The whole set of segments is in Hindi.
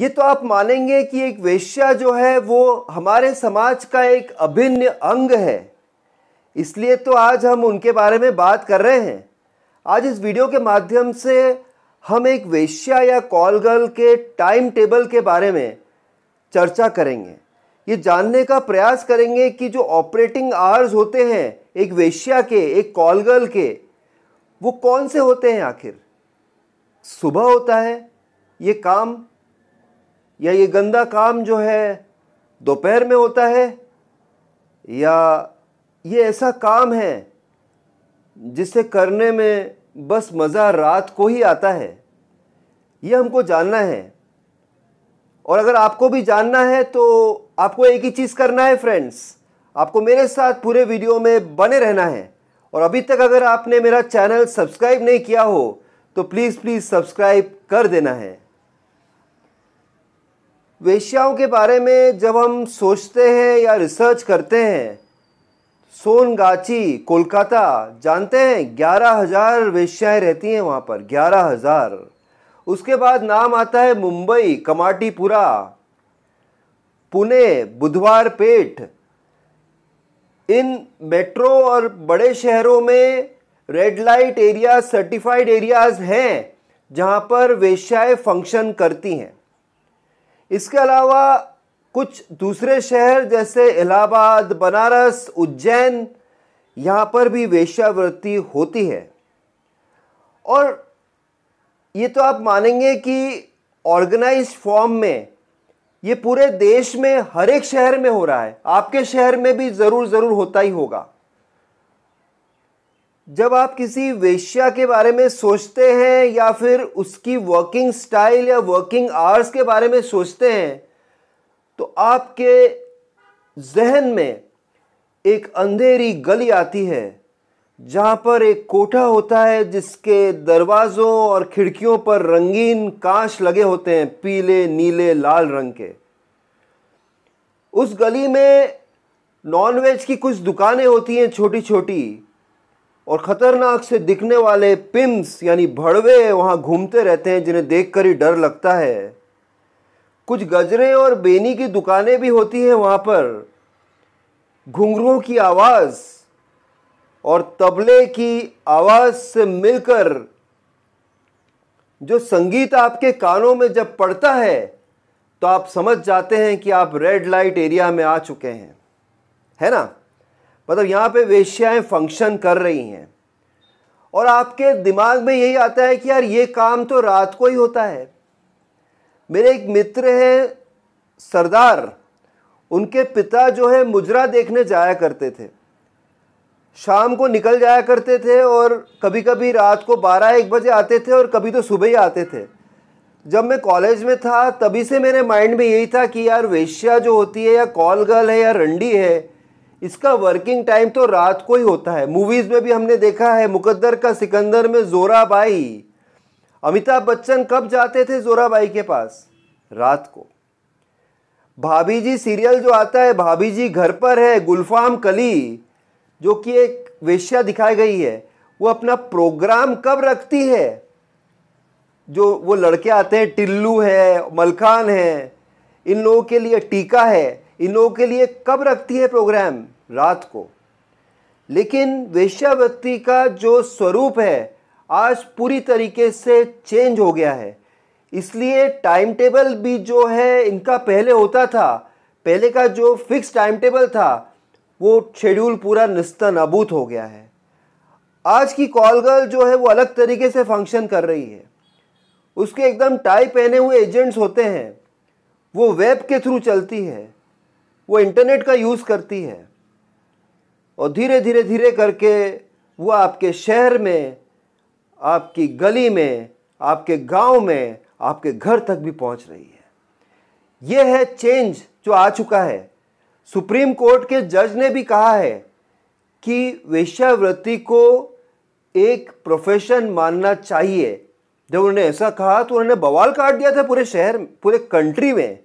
ये तो आप मानेंगे कि एक वेश्या जो है वो हमारे समाज का एक अभिन्न अंग है इसलिए तो आज हम उनके बारे में बात कर रहे हैं आज इस वीडियो के माध्यम से हम एक वेश्या या कॉल गर्ल के टाइम टेबल के बारे में चर्चा करेंगे ये जानने का प्रयास करेंगे कि जो ऑपरेटिंग आवर्स होते हैं एक वेश्या के एक कॉल गर्ल के वो कौन से होते हैं आखिर सुबह होता है ये काम या ये गंदा काम जो है दोपहर में होता है या ये ऐसा काम है जिसे करने में बस मज़ा रात को ही आता है ये हमको जानना है और अगर आपको भी जानना है तो आपको एक ही चीज़ करना है फ्रेंड्स आपको मेरे साथ पूरे वीडियो में बने रहना है और अभी तक अगर आपने मेरा चैनल सब्सक्राइब नहीं किया हो तो प्लीज़ प्लीज़ सब्सक्राइब कर देना है वेश्याओं के बारे में जब हम सोचते हैं या रिसर्च करते हैं सोनगाची कोलकाता जानते हैं ग्यारह हज़ार वेश्याएँ रहती हैं वहाँ पर ग्यारह हज़ार उसके बाद नाम आता है मुंबई कमाटीपुरा पुणे बुधवार पेट इन मेट्रो और बड़े शहरों में red light area certified areas हैं जहाँ पर वेश्याएँ फंक्शन करती हैं इसके अलावा कुछ दूसरे शहर जैसे इलाहाबाद बनारस उज्जैन यहाँ पर भी वेश्यावृत्ति होती है और ये तो आप मानेंगे कि ऑर्गेनाइज फॉर्म में ये पूरे देश में हर एक शहर में हो रहा है आपके शहर में भी ज़रूर ज़रूर होता ही होगा जब आप किसी वेश्या के बारे में सोचते हैं या फिर उसकी वर्किंग स्टाइल या वर्किंग आवर्स के बारे में सोचते हैं तो आपके जहन में एक अंधेरी गली आती है जहाँ पर एक कोठा होता है जिसके दरवाज़ों और खिड़कियों पर रंगीन कांच लगे होते हैं पीले नीले लाल रंग के उस गली में नॉनवेज की कुछ दुकानें होती हैं छोटी छोटी और ख़तरनाक से दिखने वाले पिम्स यानी भड़वे वहाँ घूमते रहते हैं जिन्हें देखकर ही डर लगता है कुछ गजरे और बेनी की दुकानें भी होती हैं वहाँ पर घुंघरुओं की आवाज़ और तबले की आवाज़ से मिलकर जो संगीत आपके कानों में जब पड़ता है तो आप समझ जाते हैं कि आप रेड लाइट एरिया में आ चुके हैं है ना मतलब यहाँ पे वेश्याएं फंक्शन कर रही हैं और आपके दिमाग में यही आता है कि यार ये काम तो रात को ही होता है मेरे एक मित्र हैं सरदार उनके पिता जो है मुजरा देखने जाया करते थे शाम को निकल जाया करते थे और कभी कभी रात को बारह एक बजे आते थे और कभी तो सुबह ही आते थे जब मैं कॉलेज में था तभी से मेरे माइंड में यही था कि यार वेश्या जो होती है या कॉल गर्ल है या रंडी है इसका वर्किंग टाइम तो रात को ही होता है मूवीज में भी हमने देखा है मुकद्दर का सिकंदर में जोराबाई अमिताभ बच्चन कब जाते थे जोराबाई के पास रात को भाभी जी सीरियल जो आता है भाभी जी घर पर है गुलफाम कली जो कि एक वेश्या दिखाई गई है वो अपना प्रोग्राम कब रखती है जो वो लड़के आते हैं टिल्लू है मलखान है इन लोगों के लिए टीका है इन लोगों के लिए कब रखती है प्रोग्राम रात को लेकिन वेश्यावृत्ति का जो स्वरूप है आज पूरी तरीके से चेंज हो गया है इसलिए टाइम टेबल भी जो है इनका पहले होता था पहले का जो फिक्स टाइम टेबल था वो शेड्यूल पूरा नस्त हो गया है आज की कॉल गर्ल जो है वो अलग तरीके से फंक्शन कर रही है उसके एकदम टाई पहने हुए एजेंट्स होते हैं वो वेब के थ्रू चलती है वो इंटरनेट का यूज़ करती है और धीरे धीरे धीरे करके वो आपके शहर में आपकी गली में आपके गांव में आपके घर तक भी पहुंच रही है यह है चेंज जो आ चुका है सुप्रीम कोर्ट के जज ने भी कहा है कि वेश्यावृत्ति को एक प्रोफेशन मानना चाहिए जब उन्होंने ऐसा कहा तो उन्होंने बवाल काट दिया था पूरे शहर पूरे कंट्री में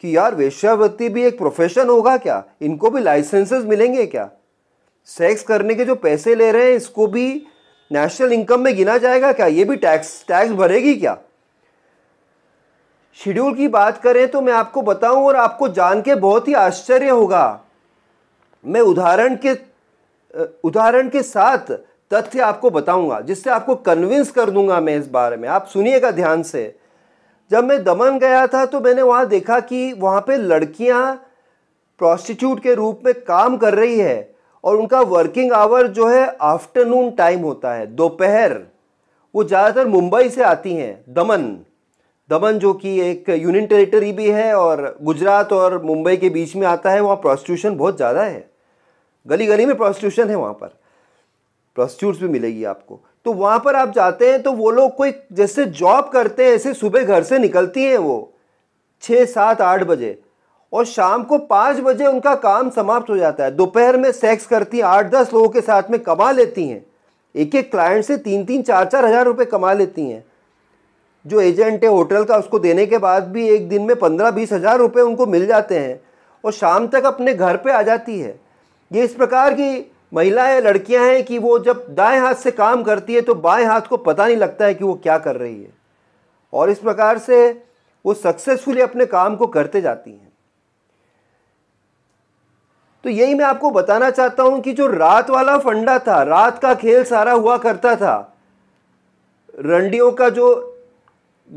कि यार वेश्यावृत्ति भी एक प्रोफेशन होगा क्या इनको भी लाइसेंसेस मिलेंगे क्या सेक्स करने के जो पैसे ले रहे हैं इसको भी नेशनल इनकम में गिना जाएगा क्या ये भी टैक्स टैक्स भरेगी क्या शेड्यूल की बात करें तो मैं आपको बताऊं और आपको जान के बहुत ही आश्चर्य होगा मैं उदाहरण के उदाहरण के साथ तथ्य आपको बताऊंगा जिससे आपको कन्विंस कर दूंगा मैं इस बारे में आप सुनिएगा ध्यान से जब मैं दमन गया था तो मैंने वहाँ देखा कि वहाँ पे लड़कियाँ प्रॉस्टिट्यूट के रूप में काम कर रही है और उनका वर्किंग आवर जो है आफ्टरनून टाइम होता है दोपहर वो ज़्यादातर मुंबई से आती हैं दमन दमन जो कि एक यूनियन टेरिटरी भी है और गुजरात और मुंबई के बीच में आता है वहाँ प्रॉस्टिट्यूशन बहुत ज़्यादा है गली गली में प्रॉस्टिट्यूशन है वहाँ पर प्रोस्टिट्यूट्स भी मिलेगी आपको तो वहाँ पर आप जाते हैं तो वो लोग कोई जैसे जॉब करते हैं ऐसे सुबह घर से निकलती हैं वो छः सात आठ बजे और शाम को पाँच बजे उनका काम समाप्त हो जाता है दोपहर में सेक्स करती हैं आठ दस लोगों के साथ में कमा लेती हैं एक एक क्लाइंट से तीन तीन चार चार हज़ार रुपये कमा लेती हैं जो एजेंट है होटल का उसको देने के बाद भी एक दिन में पंद्रह बीस हज़ार रुपये उनको मिल जाते हैं और शाम तक अपने घर पे आ जाती है ये इस प्रकार की महिलाएं लड़कियां हैं कि वो जब दाएं हाथ से काम करती है तो बाएं हाथ को पता नहीं लगता है कि वो क्या कर रही है और इस प्रकार से वो सक्सेसफुली अपने काम को करते जाती हैं तो यही मैं आपको बताना चाहता हूं कि जो रात वाला फंडा था रात का खेल सारा हुआ करता था रंडियों का जो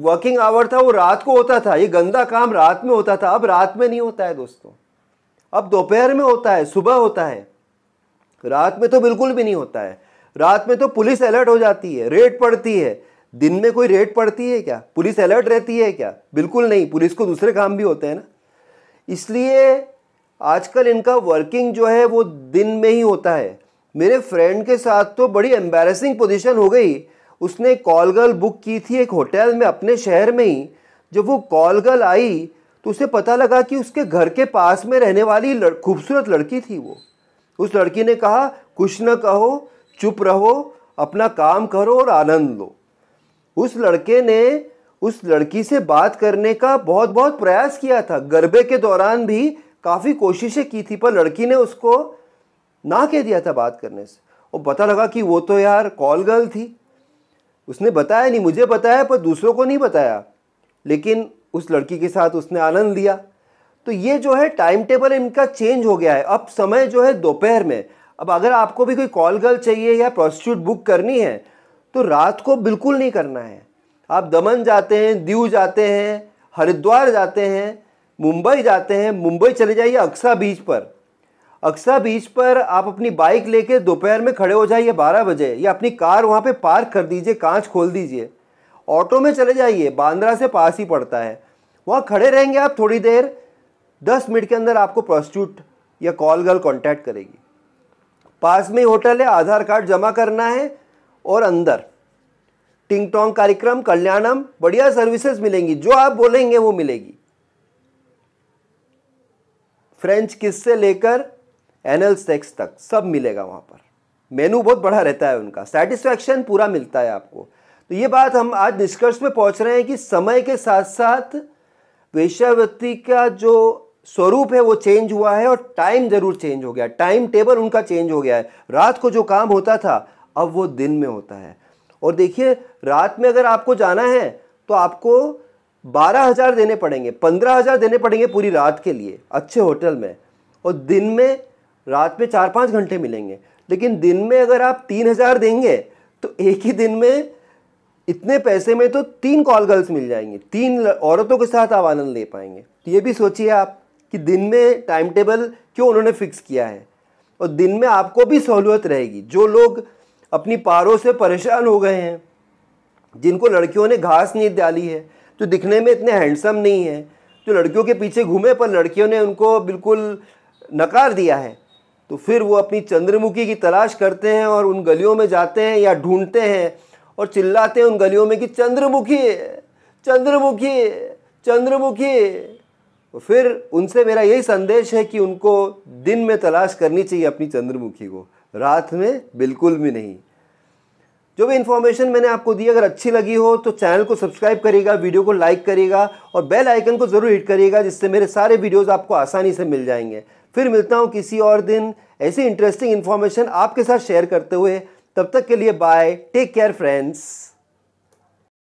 वर्किंग आवर था वो रात को होता था ये गंदा काम रात में होता था अब रात में नहीं होता है दोस्तों अब दोपहर में होता है सुबह होता है रात में तो बिल्कुल भी नहीं होता है रात में तो पुलिस अलर्ट हो जाती है रेड पड़ती है दिन में कोई रेड पड़ती है क्या पुलिस अलर्ट रहती है क्या बिल्कुल नहीं पुलिस को दूसरे काम भी होते हैं ना इसलिए आजकल इनका वर्किंग जो है वो दिन में ही होता है मेरे फ्रेंड के साथ तो बड़ी एम्बेरसिंग पोजीशन हो गई उसने कॉल गर्ल बुक की थी एक होटल में अपने शहर में ही जब वो कॉल गर्ल आई तो उसे पता लगा कि उसके घर के पास में रहने वाली खूबसूरत लड़की थी वो उस लड़की ने कहा कुछ न कहो चुप रहो अपना काम करो और आनंद लो उस लड़के ने उस लड़की से बात करने का बहुत बहुत प्रयास किया था गरबे के दौरान भी काफ़ी कोशिशें की थी पर लड़की ने उसको ना कह दिया था बात करने से और पता लगा कि वो तो यार कॉल गर्ल थी उसने बताया नहीं मुझे बताया पर दूसरों को नहीं बताया लेकिन उस लड़की के साथ उसने आनंद लिया तो ये जो है टाइम टेबल इनका चेंज हो गया है अब समय जो है दोपहर में अब अगर आपको भी कोई कॉल गर्ल चाहिए या प्रोस्टिट्यूट बुक करनी है तो रात को बिल्कुल नहीं करना है आप दमन जाते हैं दीव जाते हैं हरिद्वार जाते हैं मुंबई जाते हैं मुंबई चले जाइए अक्सा बीच पर अक्सा बीच पर आप अपनी बाइक लेके दोपहर में खड़े हो जाइए बारह बजे या अपनी कार वहाँ पे पार्क कर दीजिए कांच खोल दीजिए ऑटो में चले जाइए बांद्रा से पास ही पड़ता है वहाँ खड़े रहेंगे आप थोड़ी देर दस मिनट के अंदर आपको प्रोस्टिट्यूट या कॉल गर्ल कॉन्टैक्ट करेगी पास में होटल है आधार कार्ड जमा करना है और अंदर टिंग टोंग कार्यक्रम कल्याणम बढ़िया सर्विसेज मिलेंगी जो आप बोलेंगे वो मिलेगी फ्रेंच किस से लेकर एनल सेक्स तक सब मिलेगा वहां पर मेनू बहुत बड़ा रहता है उनका सेटिस्फैक्शन पूरा मिलता है आपको तो ये बात हम आज निष्कर्ष में पहुंच रहे हैं कि समय के साथ साथ वेश्यावृत्ति का जो स्वरूप है वो चेंज हुआ है और टाइम जरूर चेंज हो गया टाइम टेबल उनका चेंज हो गया है रात को जो काम होता था अब वो दिन में होता है और देखिए रात में अगर आपको जाना है तो आपको बारह हज़ार देने पड़ेंगे पंद्रह हज़ार देने पड़ेंगे पूरी रात के लिए अच्छे होटल में और दिन में रात में चार पाँच घंटे मिलेंगे लेकिन दिन में अगर आप तीन हज़ार देंगे तो एक ही दिन में इतने पैसे में तो तीन कॉल गर्ल्स मिल जाएंगी तीन औरतों के साथ आप आनंद ले पाएंगे तो ये भी सोचिए आप कि दिन में टाइम टेबल क्यों उन्होंने फिक्स किया है और दिन में आपको भी सहूलत रहेगी जो लोग अपनी पारों से परेशान हो गए हैं जिनको लड़कियों ने घास नहीं डाली है जो दिखने में इतने हैंडसम नहीं है जो लड़कियों के पीछे घूमे पर लड़कियों ने उनको बिल्कुल नकार दिया है तो फिर वो अपनी चंद्रमुखी की तलाश करते हैं और उन गलियों में जाते हैं या ढूंढते हैं और चिल्लाते हैं उन गलियों में कि चंद्रमुखी चंद्रमुखी चंद्रमुखी तो फिर उनसे मेरा यही संदेश है कि उनको दिन में तलाश करनी चाहिए अपनी चंद्रमुखी को रात में बिल्कुल भी नहीं जो भी इन्फॉर्मेशन मैंने आपको दी अगर अच्छी लगी हो तो चैनल को सब्सक्राइब करिएगा वीडियो को लाइक करिएगा और बेल आइकन को ज़रूर हिट करिएगा जिससे मेरे सारे वीडियोस आपको आसानी से मिल जाएंगे फिर मिलता हूँ किसी और दिन ऐसी इंटरेस्टिंग इन्फॉर्मेशन आपके साथ शेयर करते हुए तब तक के लिए बाय टेक केयर फ्रेंड्स